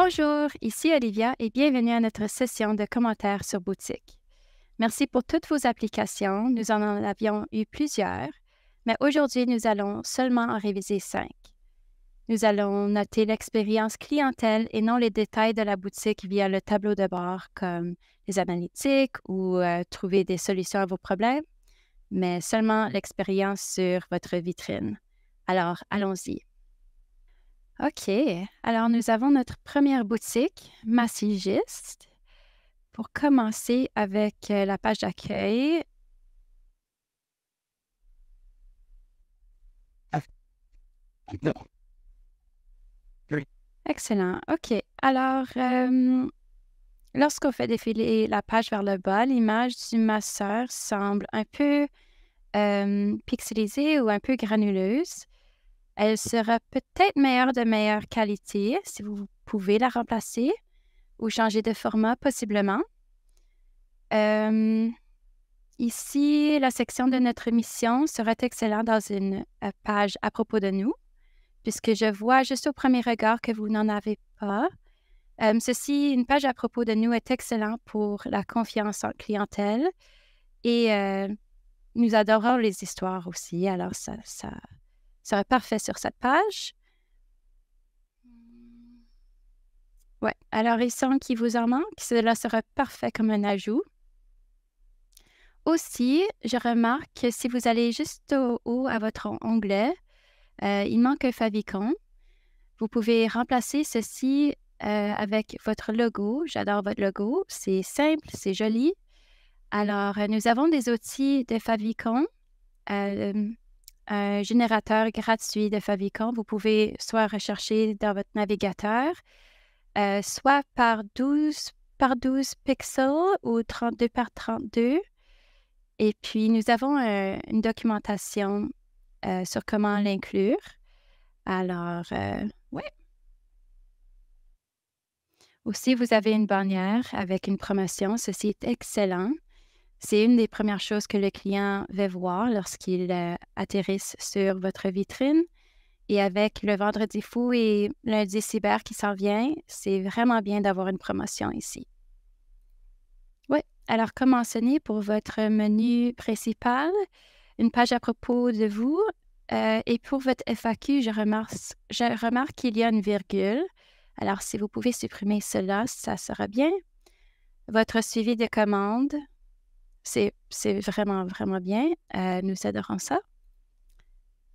Bonjour, ici Olivia et bienvenue à notre session de commentaires sur boutique. Merci pour toutes vos applications, nous en avions eu plusieurs, mais aujourd'hui nous allons seulement en réviser cinq. Nous allons noter l'expérience clientèle et non les détails de la boutique via le tableau de bord comme les analytiques ou euh, trouver des solutions à vos problèmes, mais seulement l'expérience sur votre vitrine. Alors, allons-y. OK. Alors, nous avons notre première boutique, Massigiste, Pour commencer avec euh, la page d'accueil, ah. Excellent. OK. Alors, euh, lorsqu'on fait défiler la page vers le bas, l'image du masseur semble un peu euh, pixelisée ou un peu granuleuse. Elle sera peut-être meilleure de meilleure qualité si vous pouvez la remplacer ou changer de format possiblement. Euh, ici, la section de notre mission sera excellente dans une euh, page à propos de nous, puisque je vois juste au premier regard que vous n'en avez pas. Euh, ceci, une page à propos de nous est excellente pour la confiance en clientèle et nous adorons les histoires aussi, alors ça, serait parfait sur cette page. Ouais, il semble qu'il vous en manque, cela serait parfait comme un ajout. Aussi, je remarque que si vous allez juste au haut à votre onglet, euh, il manque un favicon. Vous pouvez remplacer ceci euh, avec votre logo. J'adore votre logo. C'est simple, c'est joli. Alors, euh, nous avons des outils de favicon. Euh, un générateur gratuit de Favicon. Vous pouvez soit rechercher dans votre navigateur, euh, soit par 12 par 12 pixels ou 32 par 32. Et puis, nous avons euh, une documentation euh, sur comment l'inclure. Alors, oui. Aussi, vous avez une bannière avec une promotion. Ceci est excellent. C'est une des premières choses que le client veut voir lorsqu'il atterrit euh, atterrisse sur votre vitrine. Et avec le vendredi fou et lundi cyber qui s'en vient, c'est vraiment bien d'avoir une promotion ici. Oui, alors comme pour votre menu principal, une page à propos de vous. Euh, et pour votre FAQ, je remarque, je remarque qu'il y a une virgule. Alors, si vous pouvez supprimer cela, ça sera bien. Votre suivi de commande, c'est vraiment, vraiment bien. Euh, nous adorons ça.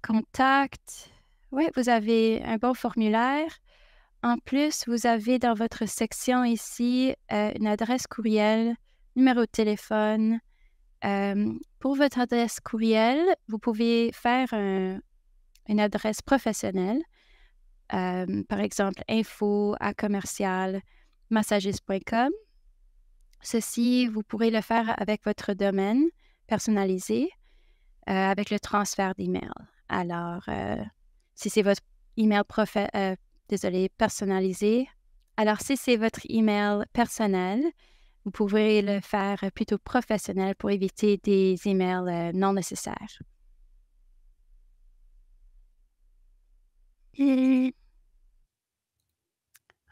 Contact. Oui, vous avez un bon formulaire. En plus, vous avez dans votre section ici euh, une adresse courriel, numéro de téléphone. Euh, pour votre adresse courriel, vous pouvez faire une adresse professionnelle, par exemple info à commercial Ceci, vous pourrez le faire avec votre domaine personnalisé, euh, avec le transfert d'email. Alors, euh, si c'est votre email euh, désolé, personnalisé, alors si c'est votre email personnel, vous pourrez le faire plutôt professionnel pour éviter des emails euh, non nécessaires.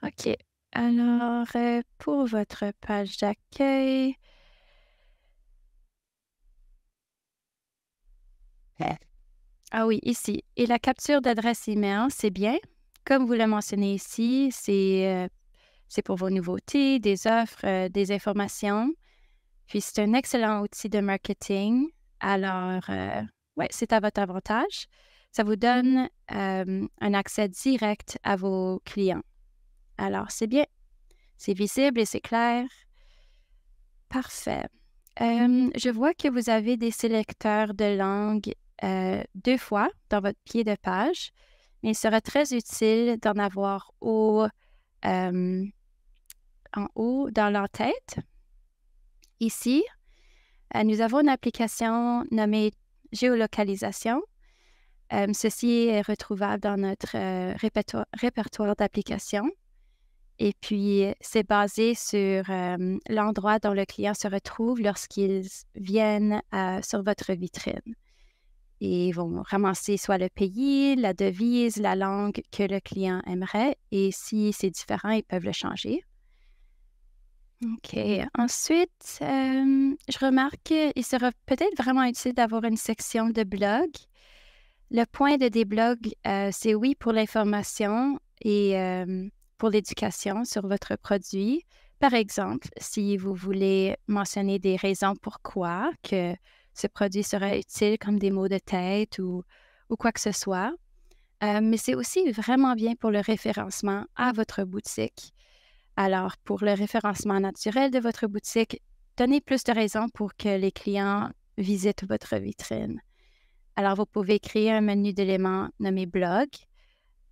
OK. Alors, euh, pour votre page d'accueil, Ah oui, ici. Et la capture d'adresse email, c'est bien. Comme vous l'avez mentionné ici, euh, c'est pour vos nouveautés, des offres, euh, des informations. Puis c'est un excellent outil de marketing. Alors, oui, c'est à votre avantage. Ça vous donne un accès direct à vos clients. Alors, c'est bien. C'est visible et c'est clair. Parfait. Mhm. Euh, je vois que vous avez des sélecteurs de langue euh, deux fois dans votre pied de page, mais il serait très utile d'en avoir euh, en haut dans l'en-tête. Ici, nous avons une application nommée Géolocalisation. ceci est retrouvable dans notre répertoire d'applications. Et puis, euh, c'est basé sur euh, l'endroit dont le client se retrouve lorsqu'ils viennent euh, sur votre vitrine. Et ils vont ramasser soit le pays, la devise, la langue que le client aimerait. Et si c'est différent, ils peuvent le changer. OK. Ensuite, je remarque qu'il serait peut-être vraiment utile d'avoir une section de blog. Le point de des blogs, c'est oui pour l'information et pour l'éducation sur votre produit. Par exemple, si vous voulez mentionner des raisons pourquoi que ce produit sera utile comme des mots de tête ou, ou quoi que ce soit. Euh, mais c'est aussi vraiment bien pour le référencement à votre boutique. Alors, pour le référencement naturel de votre boutique, donnez plus de raisons pour que les clients visitent votre vitrine. Alors, vous pouvez créer un menu d'éléments nommé blog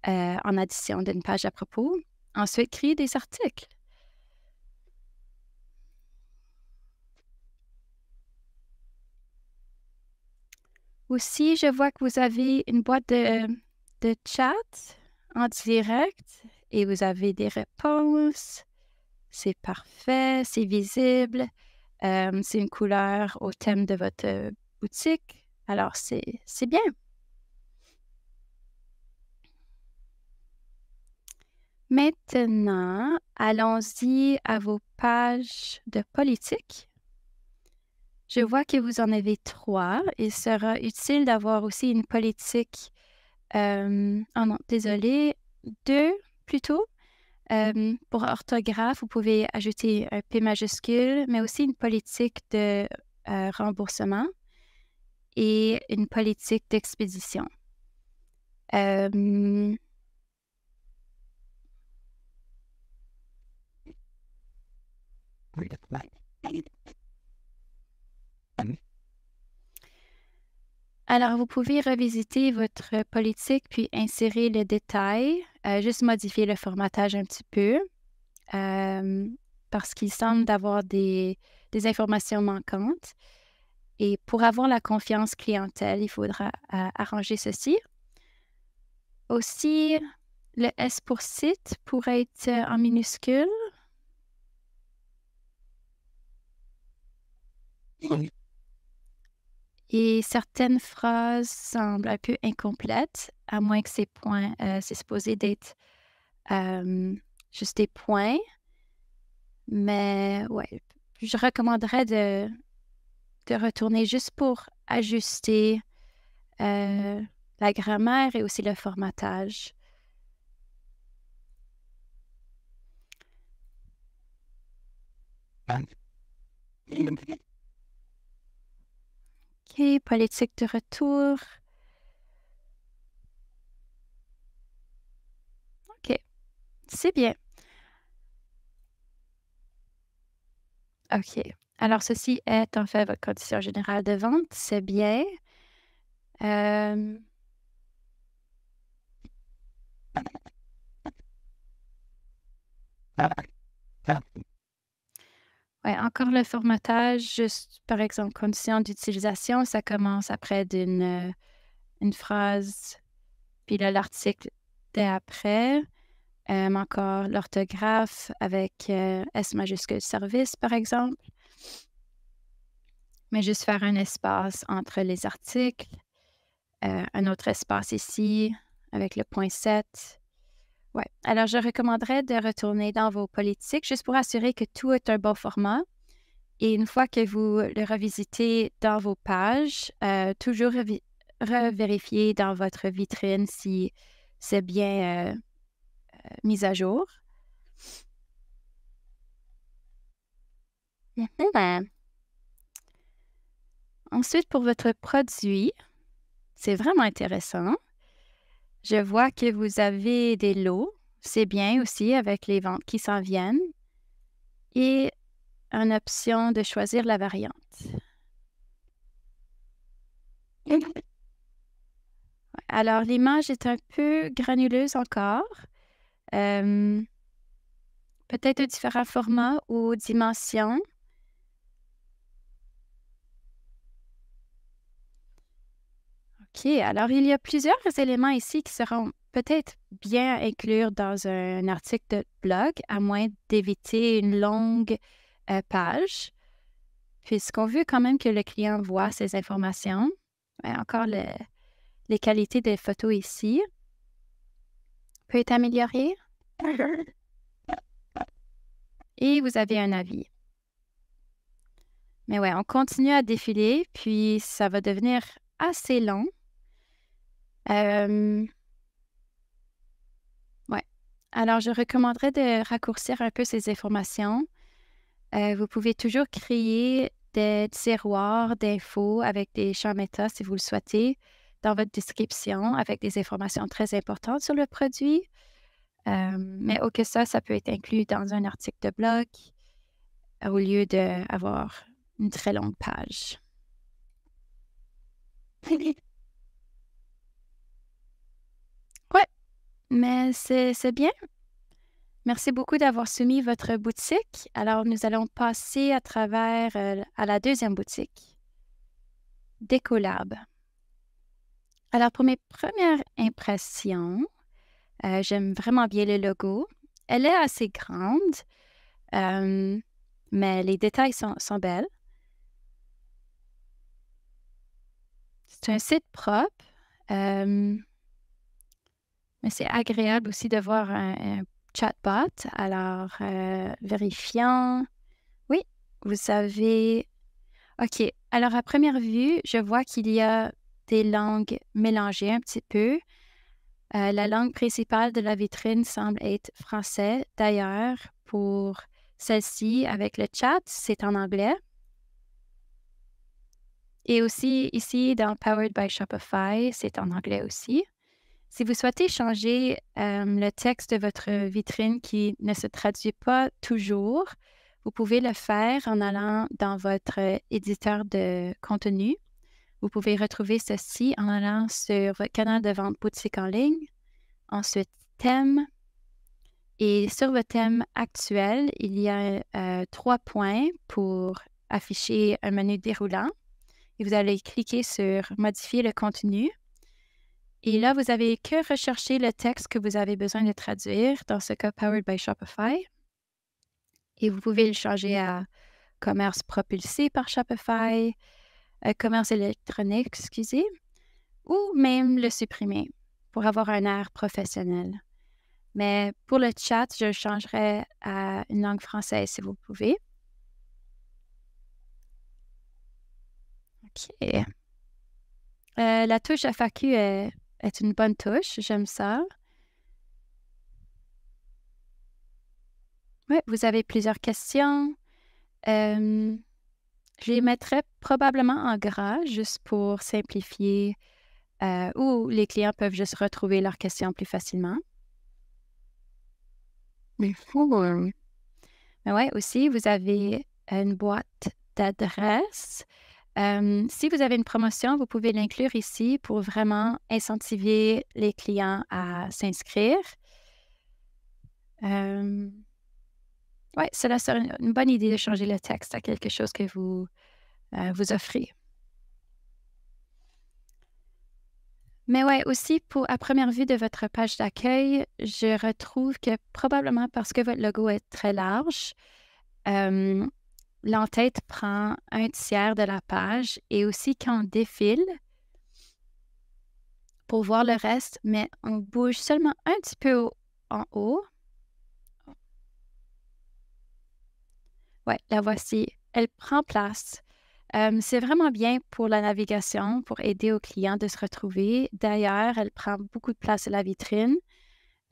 euh, en addition d'une page à propos Ensuite, créez des articles. Aussi, je vois que vous avez une boîte de, chat en direct et vous avez des réponses. C'est parfait, c'est visible. Euh, c'est une couleur au thème de votre boutique. Alors, c'est bien. Maintenant, allons-y à vos pages de politique. Je vois que vous en avez trois. Il sera utile d'avoir aussi une politique. Euh, oh non, désolé, deux plutôt. Euh, pour orthographe, vous pouvez ajouter un P majuscule, mais aussi une politique de euh, remboursement et une politique d'expédition. Euh, Alors, vous pouvez revisiter votre politique puis insérer les détails. Euh, juste modifier le formatage un petit peu euh, parce qu'il semble d'avoir des, des, informations manquantes. Et pour avoir la confiance clientèle, il faudra euh, arranger ceci. Aussi, le S pour site pourrait être en minuscule Et certaines phrases semblent un peu incomplètes, à moins que ces points, euh, c'est supposé d'être euh, juste des points. Mais ouais, je recommanderais de, de retourner juste pour ajuster euh, la grammaire et aussi le formatage politique de retour. OK, c'est bien. OK. Alors, ceci est en fait votre condition générale de vente. C'est bien. Euh, oui, encore le formatage, juste par exemple, condition d'utilisation, ça commence après d'une euh, une phrase, puis là, l'article d'après. Euh, encore l'orthographe avec euh, S majuscule service, par exemple. Mais juste faire un espace entre les articles. Euh, un autre espace ici avec le point 7. Oui. Alors, je recommanderais de retourner dans vos politiques juste pour assurer que tout est un bon format. Et une fois que vous le revisitez dans vos pages, euh, toujours revérifier dans votre vitrine si c'est bien euh, euh, mis à jour. Ben, ensuite, pour votre produit, c'est vraiment intéressant. Je vois que vous avez des lots. C'est bien aussi avec les ventes qui s'en viennent. Et une option de choisir la variante. Alors, l'image est un peu granuleuse encore. Euh, peut-être différents formats ou dimensions. OK. Alors, il y a plusieurs éléments ici qui seront peut-être bien inclure dans un article de blog, à moins d'éviter une longue euh, page, puisqu'on veut quand même que le client voit ces informations. encore, les qualités des photos ici peut être améliorée. Et vous avez un avis. Mais ouais, on continue à défiler, puis ça va devenir assez long. Euh... Ouais. Alors, je recommanderais de raccourcir un peu ces informations. Euh, vous pouvez toujours créer des tiroirs d'infos avec des champs méta si vous le souhaitez dans votre description avec des informations très importantes sur le produit. Euh, mais au que ça, ça peut être inclus dans un article de blog au lieu d'avoir une très longue page. Mais c'est bien. Merci beaucoup d'avoir soumis votre boutique. Alors, nous allons passer à travers euh, à la deuxième boutique, Décolab. Alors, pour mes premières impressions, euh, j'aime vraiment bien le logo. Elle est assez grande, euh, mais les détails sont, sont belles. C'est un site propre. Mais c'est agréable aussi de voir un chatbot. Alors, euh, vérifiant. Oui, vous savez. OK. Alors, à première vue, je vois qu'il y a des langues mélangées un petit peu. Euh, la langue principale de la vitrine semble être français. D'ailleurs, pour celle-ci, avec le chat, c'est en anglais. Et aussi, ici, dans Powered by Shopify, c'est en anglais aussi. Si vous souhaitez changer euh, le texte de votre vitrine qui ne se traduit pas toujours, vous pouvez le faire en allant dans votre éditeur de contenu. Vous pouvez retrouver ceci en allant sur votre canal de vente boutique en ligne, ensuite thème. Et sur votre thème actuel, il y a euh, trois points pour afficher un menu déroulant. Et vous allez cliquer sur Modifier le contenu. Et là, vous avez que rechercher le texte que vous avez besoin de traduire, dans ce cas Powered by Shopify. Et vous pouvez le changer à commerce propulsé par Shopify, euh, commerce électronique, excusez, ou même le supprimer pour avoir un air professionnel. Mais pour le chat, je changerai à une langue française si vous pouvez. OK. Euh, la touche FAQ est est une bonne touche. J'aime ça. Oui, vous avez plusieurs questions. je les mettrai probablement en gras juste pour simplifier euh, ou les clients peuvent juste retrouver leurs questions plus facilement. Mais oui, hein. aussi, vous avez une boîte d'adresses. Euh, si vous avez une promotion, vous pouvez l'inclure ici pour vraiment incentiver les clients à s'inscrire. Euh, oui, cela serait une bonne idée de changer le texte à quelque chose que vous euh, vous offrez. Mais oui, aussi pour à première vue de votre page d'accueil, je retrouve que probablement parce que votre logo est très large, l'entête prend un tiers de la page et aussi quand on défile pour voir le reste, mais on bouge seulement un petit peu en haut. Ouais, la voici. Elle prend place. Euh, c'est vraiment bien pour la navigation, pour aider aux clients de se retrouver. D'ailleurs, elle prend beaucoup de place à la vitrine.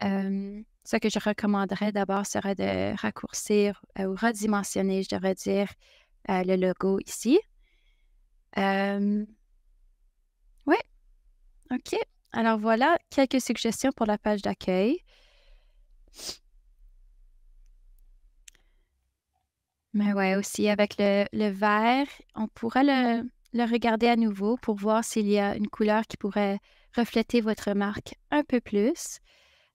Euh, ce que je recommanderais d'abord serait de raccourcir euh, ou redimensionner, je devrais dire, euh, le logo ici. oui. OK. Alors voilà quelques suggestions pour la page d'accueil. Mais ouais, aussi avec le, vert, on pourrait le, regarder à nouveau pour voir s'il y a une couleur qui pourrait refléter votre marque un peu plus.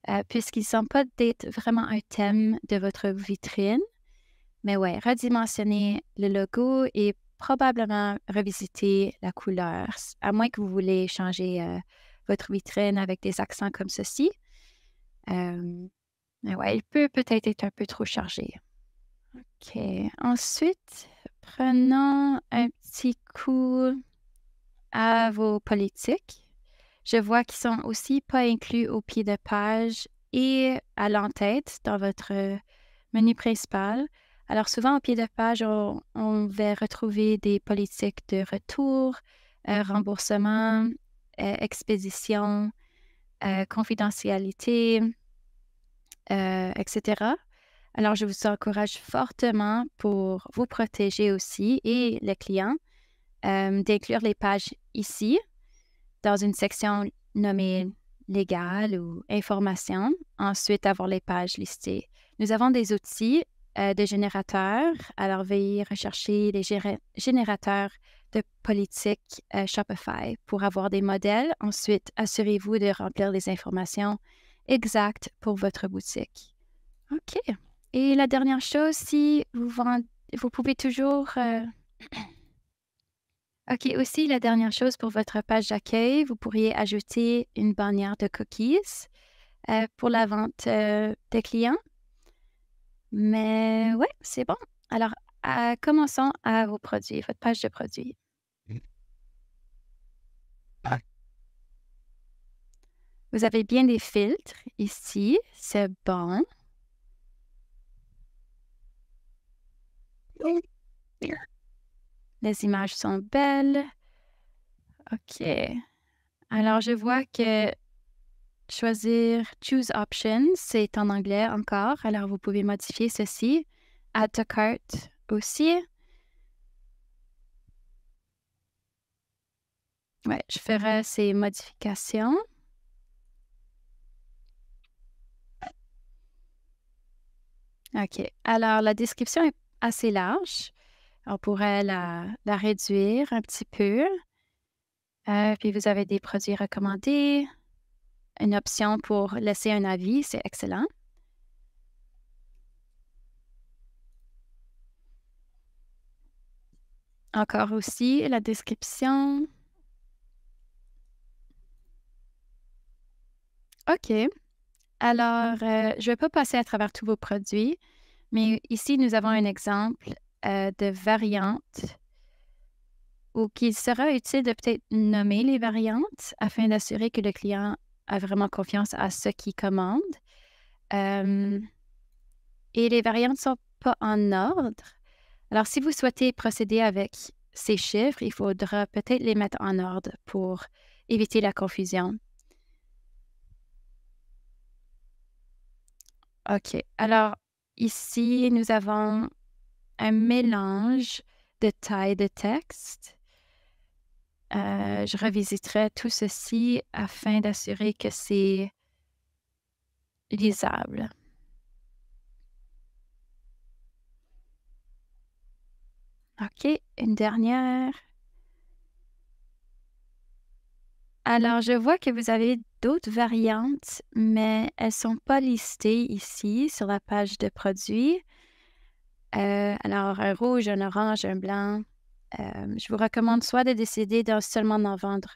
Euh, puisqu'ils ne sont pas vraiment un thème de votre vitrine. Mais ouais, redimensionner le logo et probablement revisiter la couleur, à moins que vous voulez changer euh, votre vitrine avec des accents comme ceci. Euh, mais ouais, il peut peut-être être un peu trop chargé. OK. Ensuite, prenons un petit coup à vos politiques. Je vois qu'ils sont aussi pas inclus au pied de page et à l'entête dans votre euh, menu principal. Alors souvent au pied de page, on, va retrouver des politiques de retour, euh, remboursement, euh, expédition, confidentialité, etc. Alors je vous encourage fortement pour vous protéger aussi et les clients d'inclure les pages ici dans une section nommée légal ou information, ensuite avoir les pages listées. Nous avons des outils des euh, de générateurs, alors veuillez rechercher les générateurs de politique euh, Shopify pour avoir des modèles. Ensuite, assurez-vous de remplir les informations exactes pour votre boutique. OK. Et la dernière chose, si vous vous pouvez toujours euh, OK, aussi la dernière chose pour votre page d'accueil, vous pourriez ajouter une bannière de cookies euh, pour la vente euh, des clients. Mais ouais, c'est bon. Alors, commençons à vos produits, votre page de produits. Mmh. Ah. Vous avez bien des filtres ici, c'est bon. Les images sont belles. OK. Alors, je vois que choisir Choose Options, c'est en anglais encore. Alors, vous pouvez modifier ceci. Add to cart aussi. Ouais, je ferai ces modifications. OK. Alors, la description est assez large on pourrait la, réduire un petit peu. Euh, puis vous avez des produits recommandés, une option pour laisser un avis, c'est excellent. Encore aussi la description. OK. Alors, euh, je ne vais pas passer à travers tous vos produits, mais ici, nous avons un exemple euh, de variantes ou qu'il sera utile de peut-être nommer les variantes afin d'assurer que le client a vraiment confiance à ce qu'il commande. Mm-hmm. Euh, et les variantes ne sont pas en ordre. Alors, si vous souhaitez procéder avec ces chiffres, il faudra peut-être les mettre en ordre pour éviter la confusion. OK. Alors, ici, nous avons un mm-hmm. mélange de taille de texte. Euh, mm-hmm. je revisiterai tout ceci afin d'assurer que c'est lisable. OK, une dernière. Alors, je vois que vous avez d'autres variantes, mais elles ne sont pas listées ici sur la page de produits. Euh, alors, un rouge, un orange, un blanc. Euh, je vous recommande soit de décider de seulement d'en vendre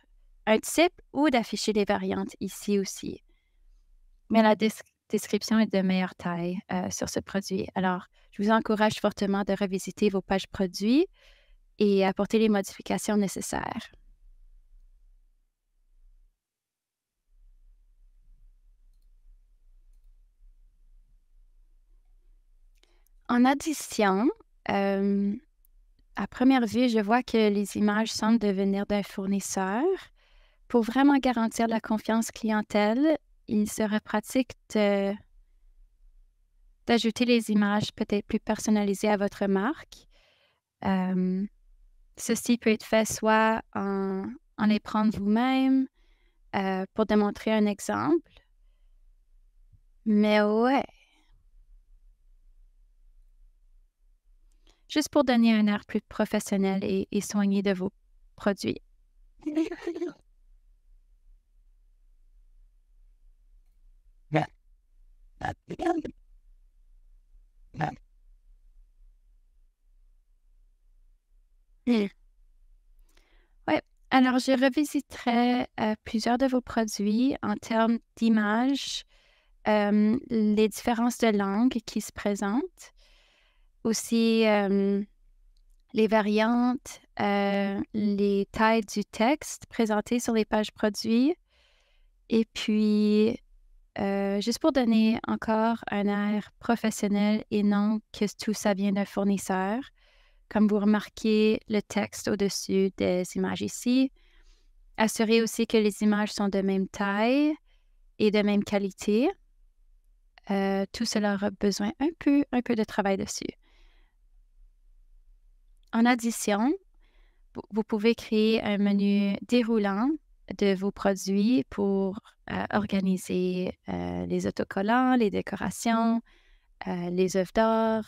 un type ou d'afficher les variantes ici aussi. Mais la description est de meilleure taille euh, sur ce produit. Alors, je vous encourage fortement de revisiter vos pages produits et apporter les modifications nécessaires. En addition, euh, à première vue, je vois que les images semblent devenir d'un fournisseur. Pour vraiment garantir la confiance clientèle, il serait pratique d'ajouter les images peut-être plus personnalisées à votre marque. Euh, ceci peut être fait soit en, les prendre vous-même euh, pour démontrer un exemple. Mais ouais, juste pour donner un air plus professionnel et, soigné de vos produits. Oui, alors je revisiterai euh, plusieurs de vos produits en termes d'image, euh, les différences de langue qui se présentent, aussi euh, les variantes, euh, mm-hmm. les tailles du texte présentées sur les pages produits. Et puis, euh, juste pour donner mm-hmm. encore un mm-hmm. air professionnel et non que tout ça vient d'un fournisseur. Comme vous remarquez, le texte au-dessus des images ici. Assurez aussi que les images sont de même taille et de même qualité. tout cela aura besoin un peu, un peu de travail dessus. En addition, vous pouvez créer un menu déroulant de vos produits pour euh, organiser euh, les autocollants, les décorations, euh, les œuvres d'or,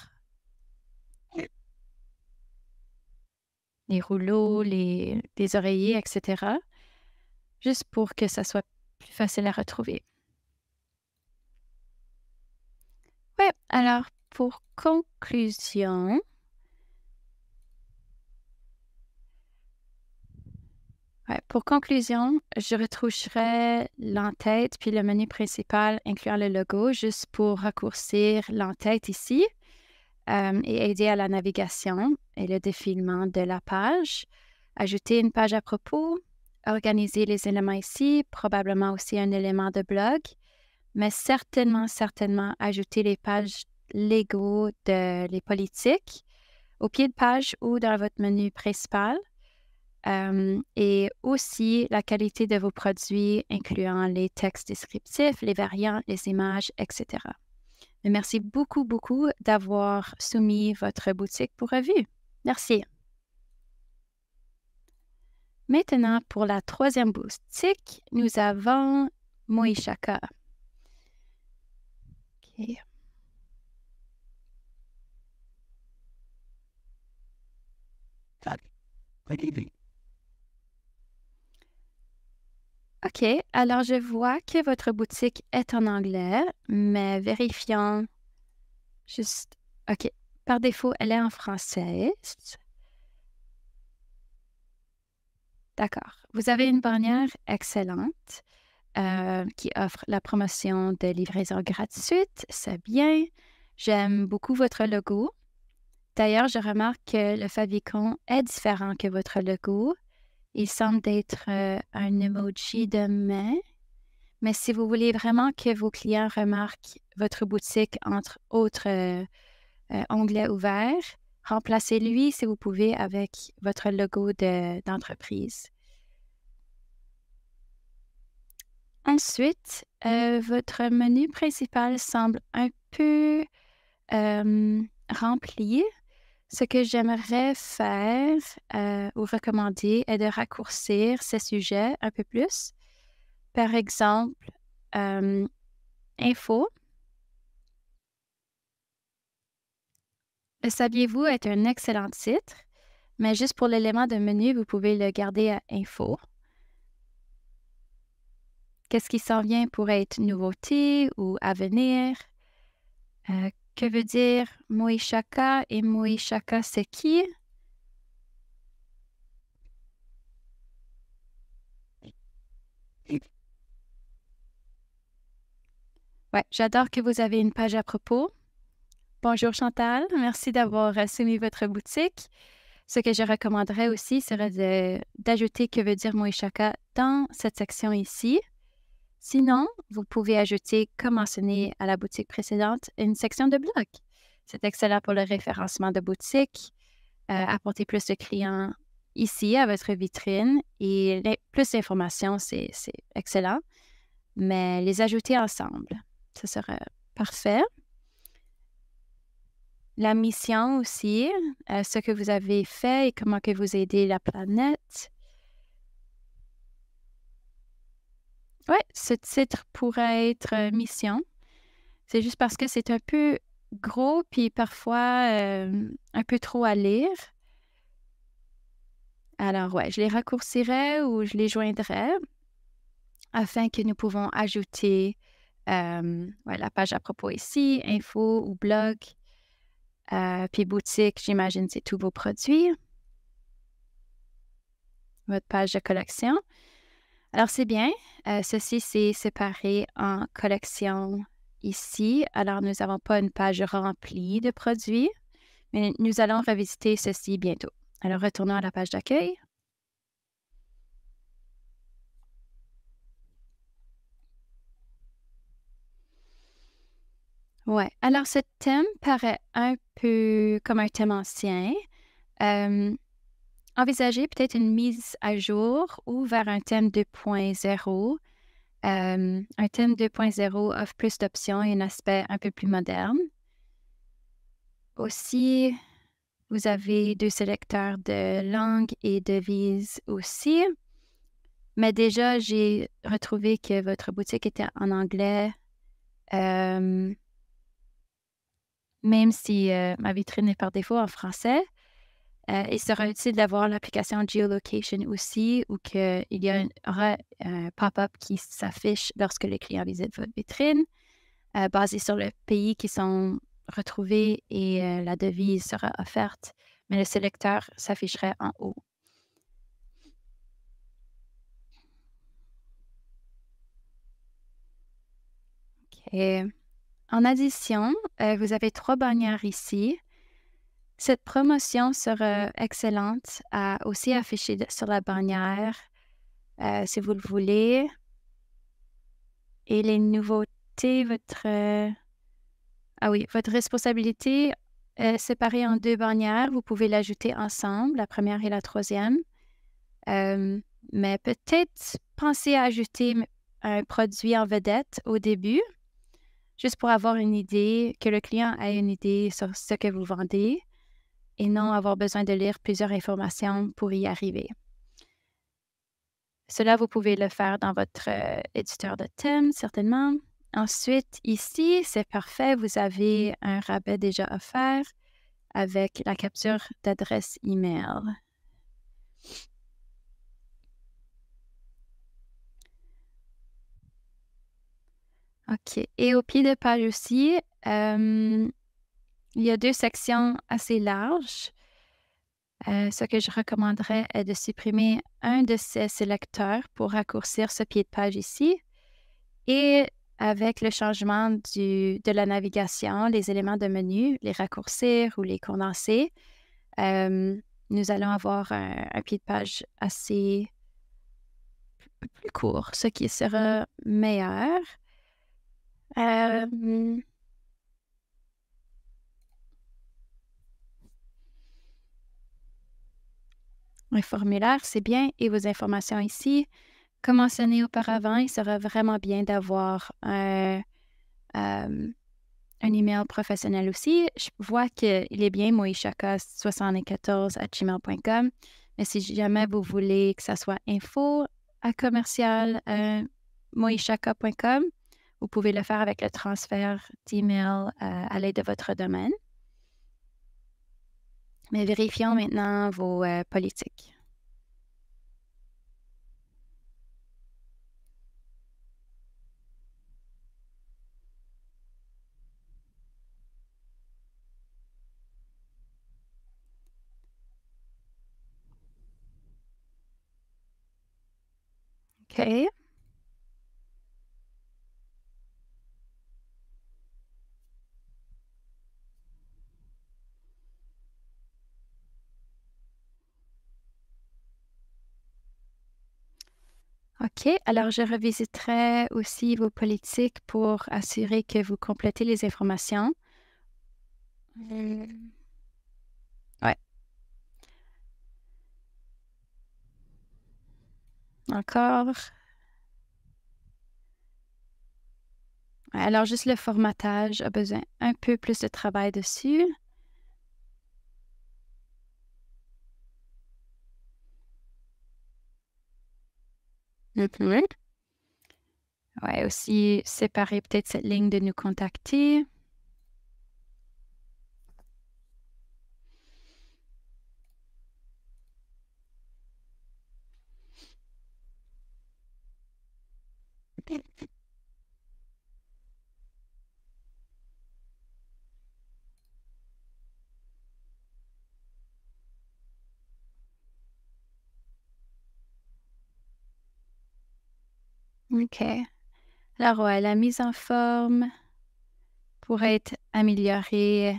les rouleaux, les, les, oreillers, etc. Juste pour que ça soit plus facile à retrouver. Ouais, alors pour conclusion, pour conclusion, je retoucherai l'entête puis le menu principal, incluant le logo, juste pour raccourcir l'entête ici euh, et aider à la navigation et le défilement de la page. Ajouter une page à propos, organiser les éléments ici, probablement aussi un élément de blog, mais certainement, certainement ajouter les pages légaux de les politiques au pied de page ou dans votre menu principal et aussi la qualité de vos produits, incluant les textes descriptifs, les variants, les images, etc. merci beaucoup, beaucoup d'avoir soumis votre boutique pour revue. Merci. Maintenant, pour la troisième boutique, nous avons Moishaka. Okay. OK. Alors, je vois que votre boutique est en anglais, mais vérifions juste. OK. Par défaut, elle est en français. D'accord. Vous avez une bannière excellente euh, qui offre la promotion de livraison gratuite. C'est bien. J'aime beaucoup votre logo. D'ailleurs, je remarque que le favicon est différent que votre logo il semble être euh, un emoji de main. Mais si vous voulez vraiment que vos clients remarquent votre boutique entre autres euh, euh, onglets ouverts, remplacez-lui si vous pouvez avec votre logo d'entreprise. Ensuite, votre menu principal semble un peu rempli. Ce que j'aimerais faire euh, ou recommander est de raccourcir ces sujets un peu plus. Par exemple, euh, info. Le euh, saviez-vous est un excellent titre, mais juste pour l'élément de menu, vous pouvez le garder à info. Qu'est-ce qui s'en vient pour être nouveauté ou à venir? que veut dire Moishaka et Moishaka c'est qui Ouais, j'adore que vous avez une page à propos. Bonjour Chantal, merci d'avoir euh, soumis votre boutique. Ce que je recommanderais aussi serait d'ajouter que veut dire Moishaka dans cette section ici. Sinon, vous pouvez ajouter, comme mentionné mmh. à la boutique précédente, une section de blog. C'est excellent pour le référencement de boutique, euh, apporter plus de clients ici à votre vitrine et plus d'informations, c'est excellent. Mais les ajouter ensemble, ce serait parfait. La mission aussi, euh, ce que vous avez fait et comment que vous aidez la planète. Oui, ce titre pourrait être Mission. C'est juste parce que c'est un peu gros, puis parfois un peu trop à lire. Alors, ouais, je les raccourcirais ou je les joindrais afin que nous pouvons ajouter la page à propos ici, info ou blog. puis boutique, j'imagine, c'est tous vos produits. Votre page de collection. Alors, c'est bien. Euh, ceci, s'est séparé en collection ici. Alors, nous n'avons pas une page remplie de produits, mais nous allons revisiter ceci bientôt. Alors, retournons à la page d'accueil. Ouais. Alors, ce thème paraît un peu comme un thème ancien. Euh, envisager peut-être une mise à jour ou vers un thème 2.0. Euh, un thème 2.0 offre plus d'options et un aspect un peu plus moderne. Aussi, vous avez deux sélecteurs de langue et de devise aussi. Mais déjà, j'ai retrouvé que votre boutique était en anglais. Euh, même si euh, ma vitrine est par défaut en français. Euh, il sera utile d'avoir l'application Geolocation aussi, ou qu'il y a mm. aura un euh, pop-up qui s'affiche lorsque le client visite votre vitrine, euh, basé sur le pays qui sont retrouvés et la devise sera offerte, mais le sélecteur s'afficherait en haut. En addition, vous avez trois bannières ici. Cette promotion sera excellente à aussi afficher sur la bannière euh, si vous le voulez. Et les nouveautés, votre. ah oui, votre responsabilité est séparée en deux bannières. Vous pouvez l'ajouter ensemble, la première et la troisième. Euh, mais peut-être pensez à ajouter un produit en vedette au début, juste pour avoir une idée, que le client ait une idée sur ce que vous vendez et non mmh. avoir besoin de lire plusieurs informations pour y arriver. Cela, vous pouvez le faire dans votre euh, éditeur de thème, certainement. Ensuite, ici, c'est parfait, vous avez mmh. un rabais déjà offert avec la capture d'adresse email. OK. Et au pied de page aussi, euh, il y a deux sections assez larges. Euh, ce que je recommanderais est de supprimer un de ces sélecteurs pour raccourcir ce pied de page ici. Et avec le changement de la navigation, les éléments de menu, les raccourcir ou les condenser, euh, nous allons avoir un, pied de page assez plus court, ce qui sera meilleur. Euh, un formulaire, c'est bien, et vos informations ici. Comme mentionné auparavant, il serait vraiment bien d'avoir un, euh, email professionnel aussi. Je vois qu'il est bien moishaka74 mais si jamais vous voulez que ça soit info à commercial euh, moishaka.com, vous pouvez le faire avec le transfert d'email euh, à l'aide de votre domaine. Mais vérifions mm. maintenant vos euh, politiques. OK. Alors, je revisiterai aussi vos politiques pour assurer que vous complétez les informations. Mmh. Encore. Alors, juste le formatage a besoin un peu plus de travail dessus. Oui, Ouais, aussi séparer peut-être cette ligne de nous contacter. OK. Alors, la mise en forme pourrait être améliorée.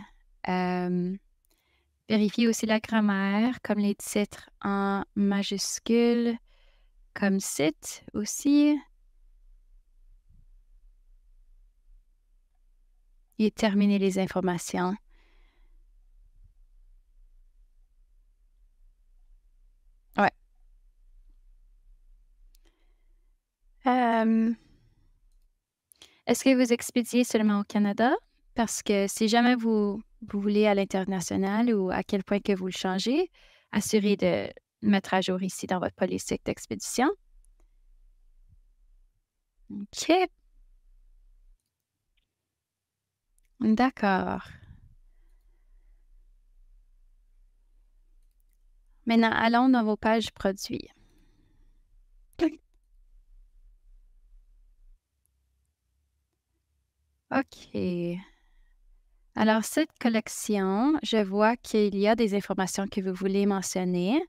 Euh, vérifier aussi la grammaire, comme les titres en majuscule, comme site aussi. Et terminer les informations. Euh, est-ce que vous expédiez seulement au Canada? Parce que si jamais vous, voulez à l'international ou à quel point que vous le changez, assurez de mettre à jour ici dans votre politique d'expédition. OK. D'accord. Maintenant, allons dans vos pages produits. OK. Alors, cette collection, je vois qu'il y a des informations que vous voulez mentionner.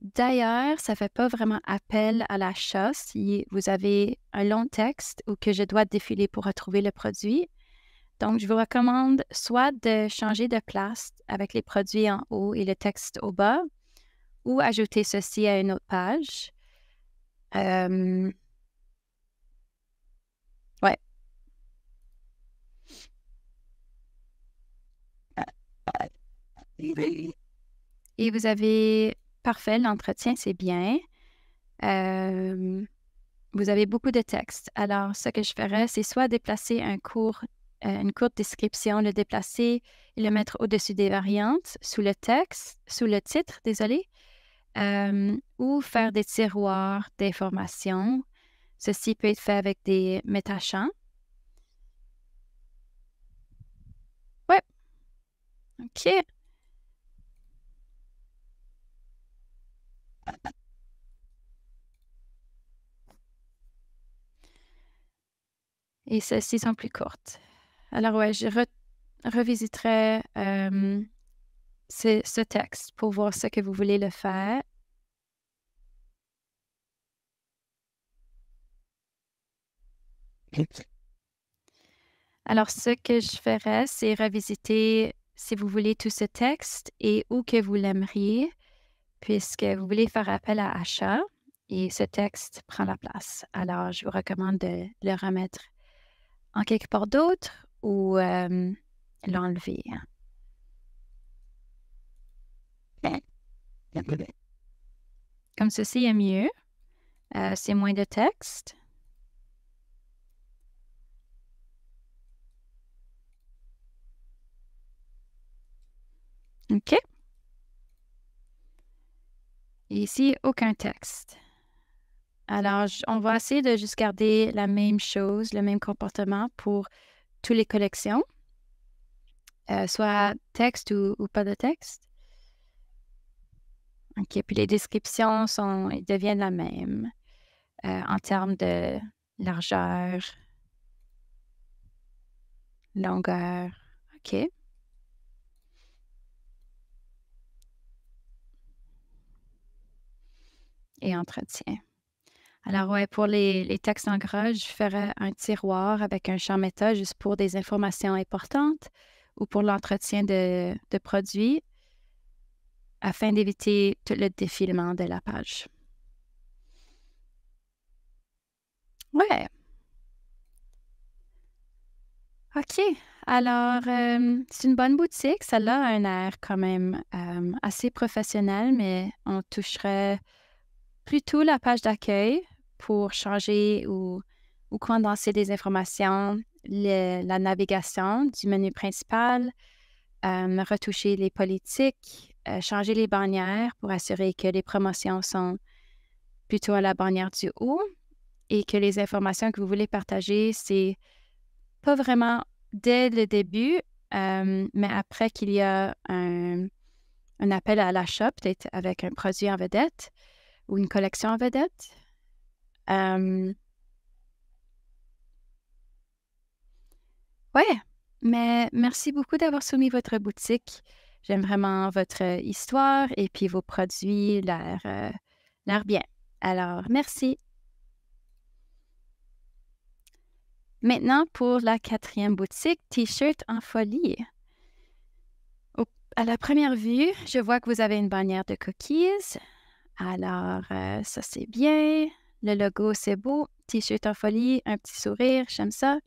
D'ailleurs, ça ne fait pas vraiment appel à l'achat si vous avez un long texte ou que je dois défiler pour retrouver le produit. Donc, je vous recommande soit de changer de place avec les produits en haut et le texte au bas, ou ajouter ceci à une autre page. Et vous avez parfait, l'entretien, c'est bien. Euh, vous avez beaucoup de textes. Alors, ce que je ferais, c'est soit déplacer un cours, euh, une courte description, le déplacer et le mettre au-dessus des variantes, sous le texte, sous le titre, désolé, euh, ou faire des tiroirs d'informations. Ceci peut être fait avec des métachants. OK. Et celles-ci sont plus courtes. Alors, ouais, je revisiterai euh, ce, ce texte pour voir ce que vous voulez le faire. Alors, ce que je ferais, c'est revisiter si vous voulez tout ce texte et où que vous l'aimeriez, puisque vous voulez faire appel à achat et ce texte prend la place. Alors, je vous recommande de le remettre en quelque part d'autre ou euh, l'enlever. Hein. Comme ceci est mieux. Euh, c'est moins de texte. OK? ici, aucun texte. Alors, on va essayer de juste garder la même chose, le même comportement pour toutes les collections, euh, soit texte ou, pas de texte. OK, puis les descriptions sont, deviennent la même euh, en termes de largeur, longueur. OK. et entretien. Alors, ouais, pour les, textes en gras, je ferais un tiroir avec un champ méta juste pour des informations importantes ou pour l'entretien de, produits afin d'éviter tout le défilement de la page. Ouais. OK. Alors, euh, c'est une bonne boutique. Celle-là a un air quand même euh, assez professionnel, mais on toucherait plutôt la page d'accueil pour changer ou, condenser des informations, la navigation du menu principal, euh, retoucher les politiques, euh, changer les bannières pour assurer que les promotions sont plutôt à la bannière du haut et que les informations que vous voulez partager, c'est pas vraiment dès le début, euh, mais après qu'il y a un, un, appel à l'achat, peut-être avec un produit en vedette, ou une collection en vedette. Euh, ouais, mais merci beaucoup d'avoir soumis votre boutique. J'aime vraiment votre histoire et puis vos produits, l'air euh, l'air bien. Alors, merci. Maintenant, pour la quatrième boutique, T-shirt en folie. à la première vue, je vois que vous avez une bannière de cookies, alors, euh, ça c'est bien. Le logo, c'est beau. T-shirt en folie, un petit sourire, j'aime ça.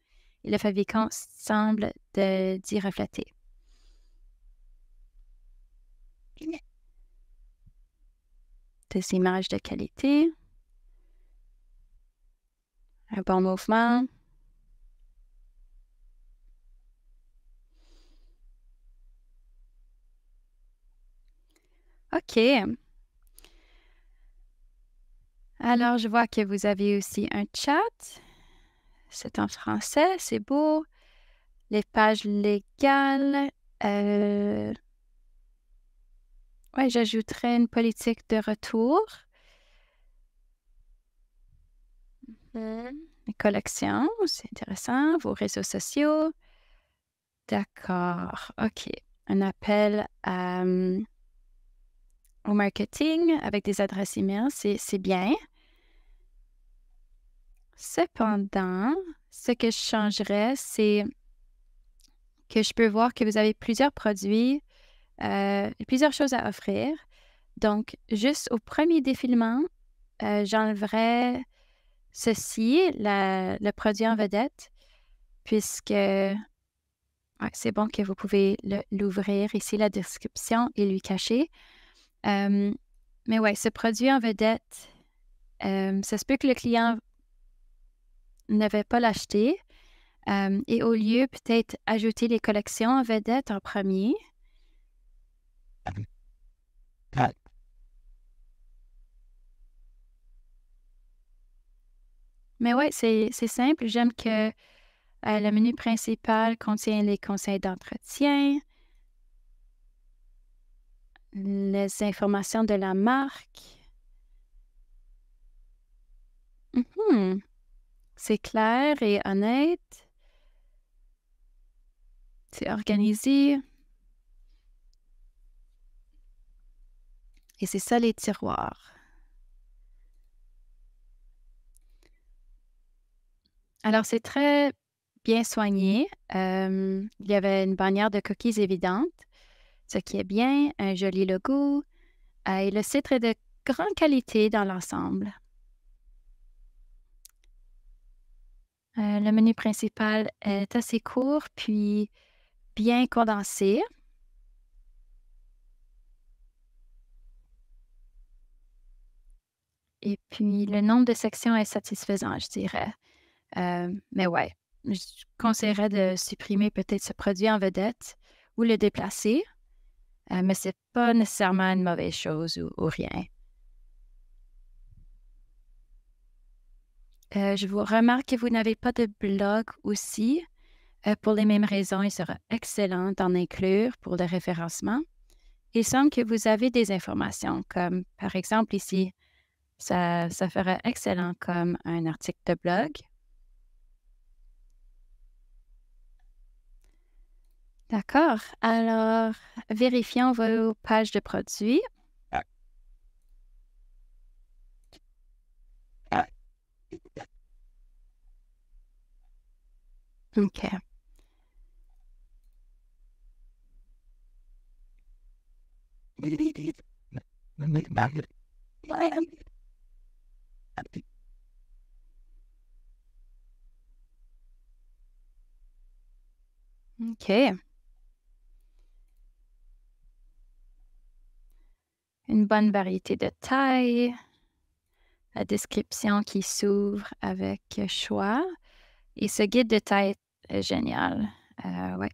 Et le fabricant semble d'y refléter. Des images de qualité. Un bon mouvement. OK. Alors, je vois que vous avez aussi un chat. C'est en français, c'est beau. Les pages légales. Euh, oui, j'ajouterai une politique de retour. Les mm-hmm. collections, c'est intéressant. Vos réseaux sociaux. D'accord. OK. Un appel euh, au marketing avec des adresses e c'est bien. Cependant, ce que je changerais, c'est que je peux voir que vous avez plusieurs produits, euh, plusieurs choses à offrir. Donc, juste au premier défilement, euh, j'enlèverais ceci, le produit en vedette, puisque c'est bon que vous pouvez l'ouvrir ici, la description, et lui cacher. Euh, mais ouais, ce produit en vedette, euh, ça se peut que le client n'avait pas l'acheter. et au lieu, peut-être ajouter les collections en vedette en premier. Mais ouais, c'est simple. J'aime que euh, le menu principal contient les conseils d'entretien, les informations de la marque. Mmh c'est clair et honnête. C'est organisé. Et c'est ça les tiroirs. Alors, c'est très bien soigné. il y avait une bannière de cookies évidente, ce qui est bien, un joli logo. et le site est de grande qualité dans l'ensemble. Euh, le menu principal est assez court, puis bien condensé. Et puis, le nombre de sections est satisfaisant, je dirais. Euh, mais ouais, je conseillerais de supprimer peut-être ce produit en vedette ou le déplacer, euh, mais ce n'est pas nécessairement une mauvaise chose ou rien. Euh, je vous remarque que vous n'avez pas de blog aussi. Euh, pour les mêmes raisons, il sera excellent d'en inclure pour le référencement. Il semble que vous avez des informations, comme par exemple ici, ça, ça ferait excellent comme un article de blog. D'accord. Alors, vérifions vos pages de produits. OK. Une bonne variété de taille. La description qui s'ouvre avec choix. Et ce guide de taille euh, génial. Euh,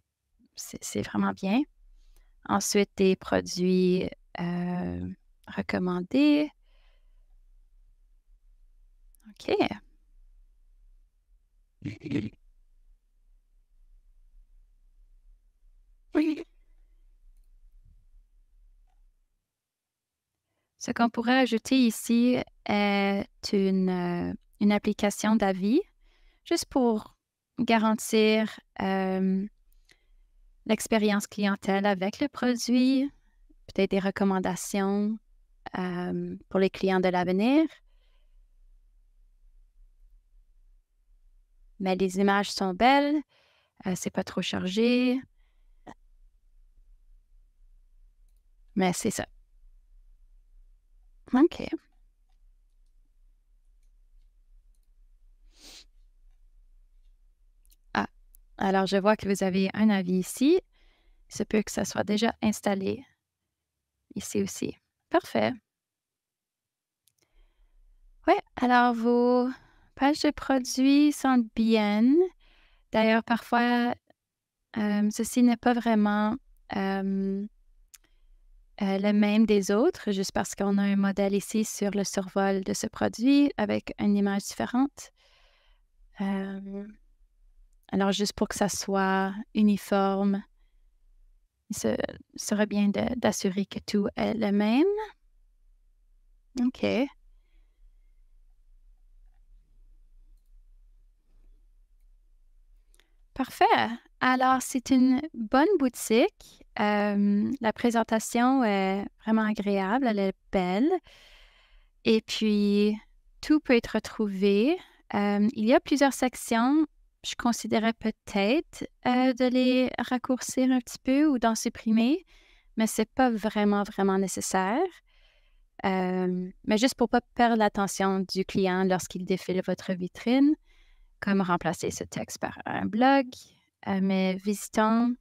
c'est vraiment bien. Ensuite, des produits euh, recommandés. OK. Oui. Ce qu'on pourrait ajouter ici est une, une application d'avis, juste pour garantir euh, l'expérience clientèle avec le produit, peut-être des recommandations euh, pour les clients de l'avenir. Mais les images sont belles, euh, c'est pas trop chargé. Mais c'est ça. OK. Alors, je vois que vous avez un avis ici. Il peut que ça soit déjà installé ici aussi. Parfait. Oui, alors vos pages de produits sont bien. D'ailleurs, parfois, euh, ceci n'est pas vraiment euh, euh, le même des autres, juste parce qu'on a un modèle ici sur le survol de ce produit avec une image différente. Alors, juste pour que ça soit uniforme, il serait bien d'assurer que tout est le même. OK. Parfait. Alors, c'est une bonne boutique. Euh, la présentation est vraiment agréable, elle est belle. Et puis, tout peut être trouvé. Euh, il y a plusieurs sections je considérais peut-être de mmh. les raccourcir un petit peu ou d'en mmh. supprimer, mais c'est pas vraiment, vraiment nécessaire. mais juste pour pas perdre l'attention du client lorsqu'il défile votre vitrine, comme remplacer ce texte par un blog, mais visitons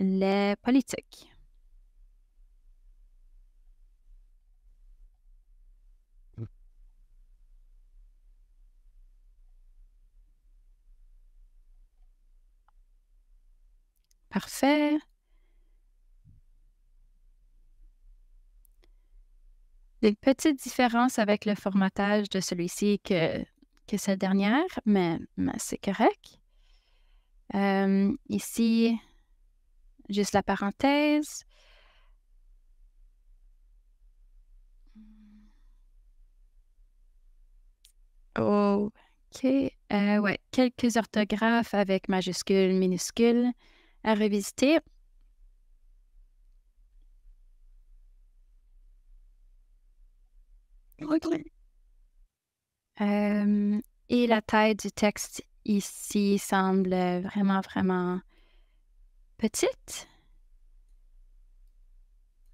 les politiques. Parfait. une petites différence avec le formatage de celui-ci que, que cette dernière, mais, c'est correct. Euh, ici, juste la parenthèse. OK. Euh, ouais, quelques orthographes avec majuscules, minuscules à revisiter. Euh, et la taille du texte ici semble vraiment, vraiment petite.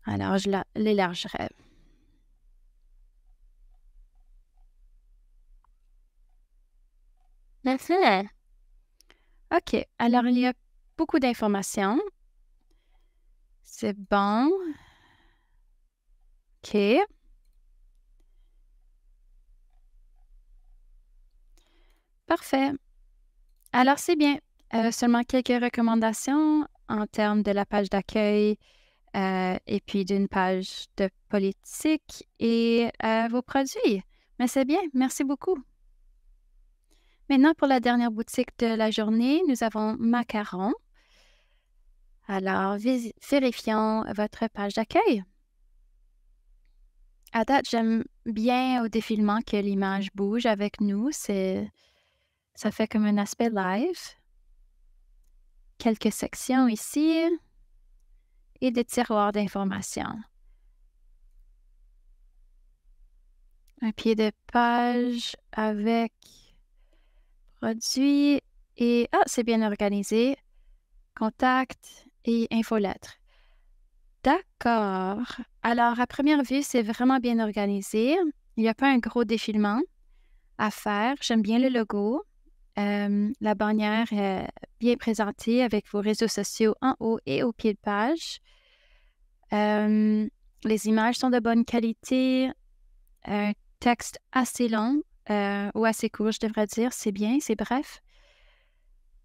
Alors, je l'élargirai. Merci. OK. Alors, il y a beaucoup d'informations. C'est bon. OK. Parfait. Alors, c'est bien. Euh, seulement quelques recommandations en termes de la page d'accueil euh, et puis d'une page de politique et euh, vos produits. Mais c'est bien. Merci beaucoup. Maintenant, pour la dernière boutique de la journée, nous avons Macaron. Alors, vérifions votre page d'accueil. À date, j'aime bien au défilement que l'image bouge avec nous. ça fait comme un aspect live. Quelques sections ici et des tiroirs d'informations. Un pied de page avec produits et ah, c'est bien organisé. Contact, infolettre. D'accord. Alors, à première vue, c'est vraiment bien organisé. Il n'y a pas un gros défilement à faire. J'aime bien le logo. Euh, la bannière est bien présentée avec vos réseaux sociaux en haut et au pied de page. Euh, les images sont de bonne qualité. Un texte assez long euh, ou assez court, je devrais dire. C'est bien, c'est bref.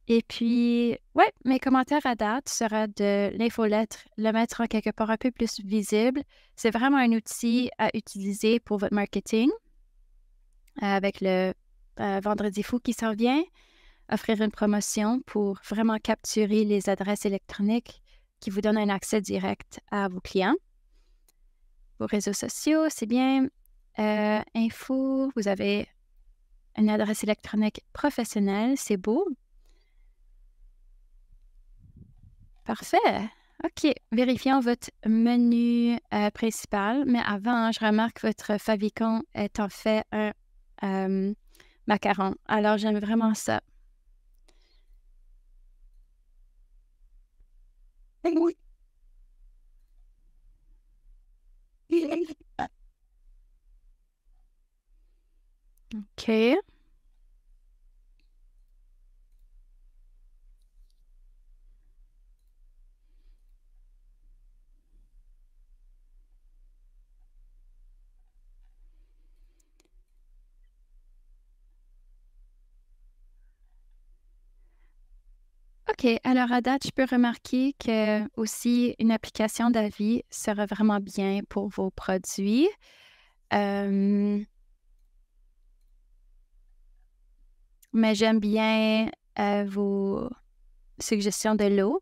Et puis, ouais, mes commentaires à date sera de l'infolettre, le mettre en quelque part un peu plus visible. C'est vraiment un outil à utiliser pour votre marketing avec le euh, Vendredi Fou qui s'en vient, offrir une promotion pour vraiment capturer les adresses électroniques qui vous donnent un accès direct à vos clients. Vos réseaux sociaux, c'est bien. Euh, info, vous avez une adresse électronique professionnelle, c'est beau. Parfait. OK. Vérifions votre menu euh, principal. Mais avant, je remarque que votre favicon est en fait un euh, macaron. Alors, j'aime vraiment ça. OK. OK. Alors, à date, je peux remarquer que une application d'avis serait vraiment bien pour vos produits. mais j'aime bien euh, vos suggestions de l'eau.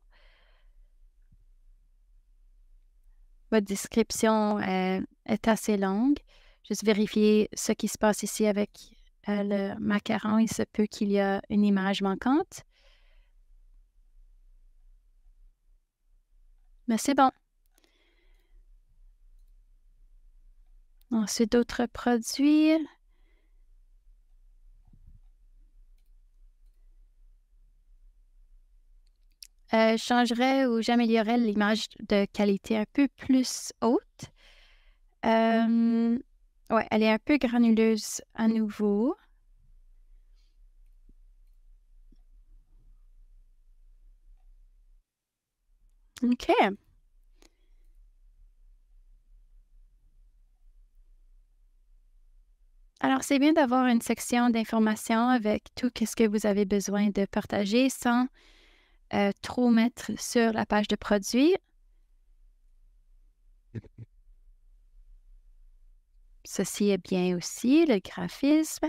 Votre description euh, est assez longue. Juste vérifier ce qui se passe ici avec euh, le macaron. Il se peut qu'il y a une image manquante. Ben, c'est bon. Ensuite, d'autres produits. Euh, changerais ou j'améliorerais l'image de qualité un peu plus haute. Euh, ouais, elle est un peu granuleuse à nouveau. OK. Alors, c'est bien d'avoir une section d'information avec tout ce que vous avez besoin de partager sans euh, trop mettre sur la page de produit. Ceci est bien aussi, le graphisme.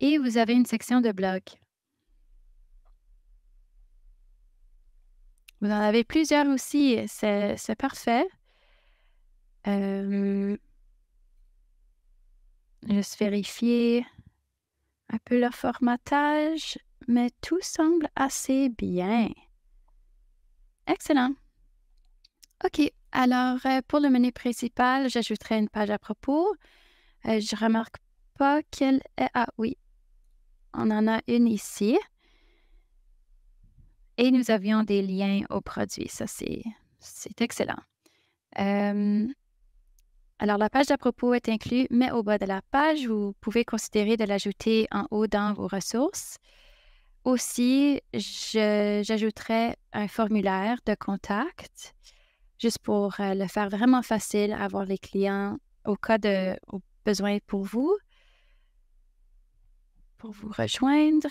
Et vous avez une section de blog. Vous en avez plusieurs aussi, c'est parfait. Euh, juste vérifier un peu leur formatage, mais tout semble assez bien. Excellent. OK, alors euh, pour le menu principal, j'ajouterai une page à propos. Je euh, je remarque pas qu'elle est... Ah oui, on en a une ici. Et nous avions des liens aux produits. Ça, c'est, excellent. alors, la page d'à propos est inclue, mais au bas de la page, vous pouvez considérer de l'ajouter en haut dans vos ressources. Aussi, j'ajouterai un formulaire de contact, juste pour euh, le faire vraiment facile à avoir les clients au cas de besoin pour vous, pour vous rejoindre.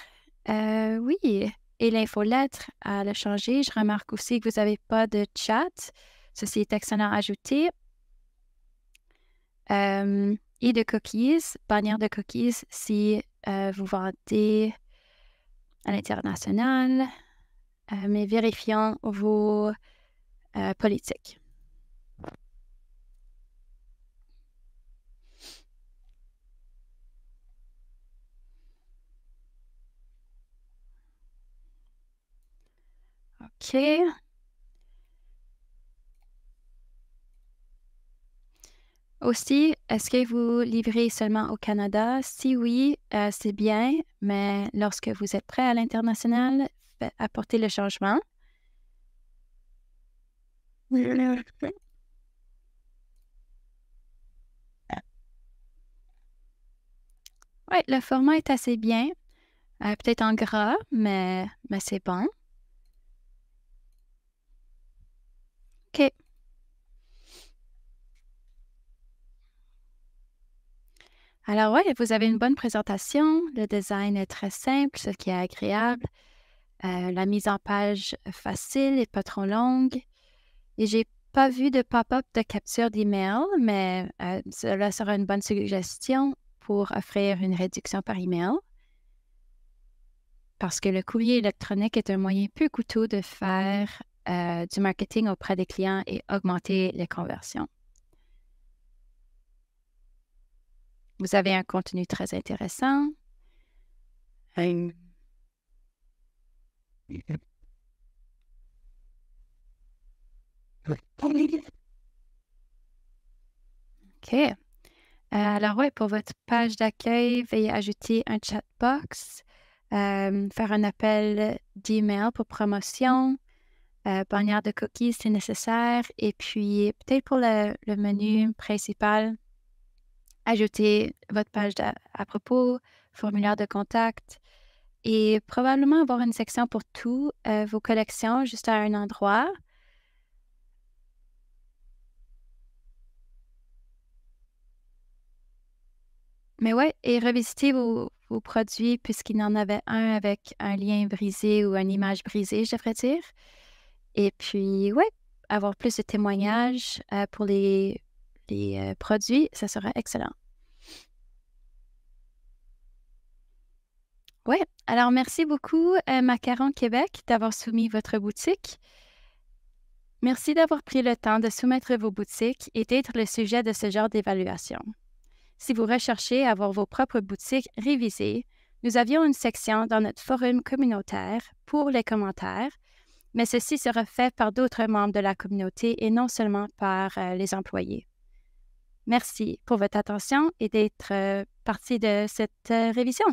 Euh, oui, et l'infolettre à le changer. Je remarque aussi que vous n'avez pas de chat. Ceci est excellent à ajouter. Euh, et de cookies, bannière de cookies si euh, vous vendez à l'international, euh, mais vérifiant vos politiques. OK. Aussi, est-ce que vous livrez seulement au Canada? Si oui, euh, c'est bien, mais lorsque vous êtes prêt à l'international, apportez le changement. Oui, le format est assez bien. Euh, peut-être en gras, mais, mais c'est bon. OK. Alors oui, vous avez une bonne présentation. Le design est très simple, ce qui est agréable. Euh, la mise en page facile et pas trop longue. Et j'ai pas vu de pop-up de capture d'email, mais euh, cela sera une bonne suggestion pour offrir une réduction par email. Parce que le courrier électronique est un moyen peu coûteux de faire euh, du marketing auprès des clients et augmenter les conversions. Vous avez un contenu très intéressant. Hein? OK. Euh, alors oui, pour votre page d'accueil, veuillez ajouter un chat box, euh, faire un appel d'email pour promotion, euh, bannière de cookies, c'est nécessaire. Et puis, peut-être pour le, menu principal, ajouter votre page à propos, formulaire de contact et probablement avoir une section pour toutes euh, vos collections juste à un endroit. Mais ouais, et revisiter vos, produits puisqu'il en avait un avec un lien brisé ou une image brisée, je devrais dire. Et puis, ouais, avoir plus de mmh. témoignages pour les, produits, ça sera excellent. Ouais, alors merci beaucoup, Macaron Québec, d'avoir soumis votre boutique. Merci d'avoir pris le temps de soumettre vos boutiques et d'être le sujet de ce genre d'évaluation. Si vous recherchez à avoir vos propres boutiques révisées, nous avions une section dans notre forum communautaire pour les commentaires mais ceci sera fait par d'autres membres de la communauté et non seulement par euh, les employés. Merci pour votre attention et d'être euh, partie de cette euh, révision.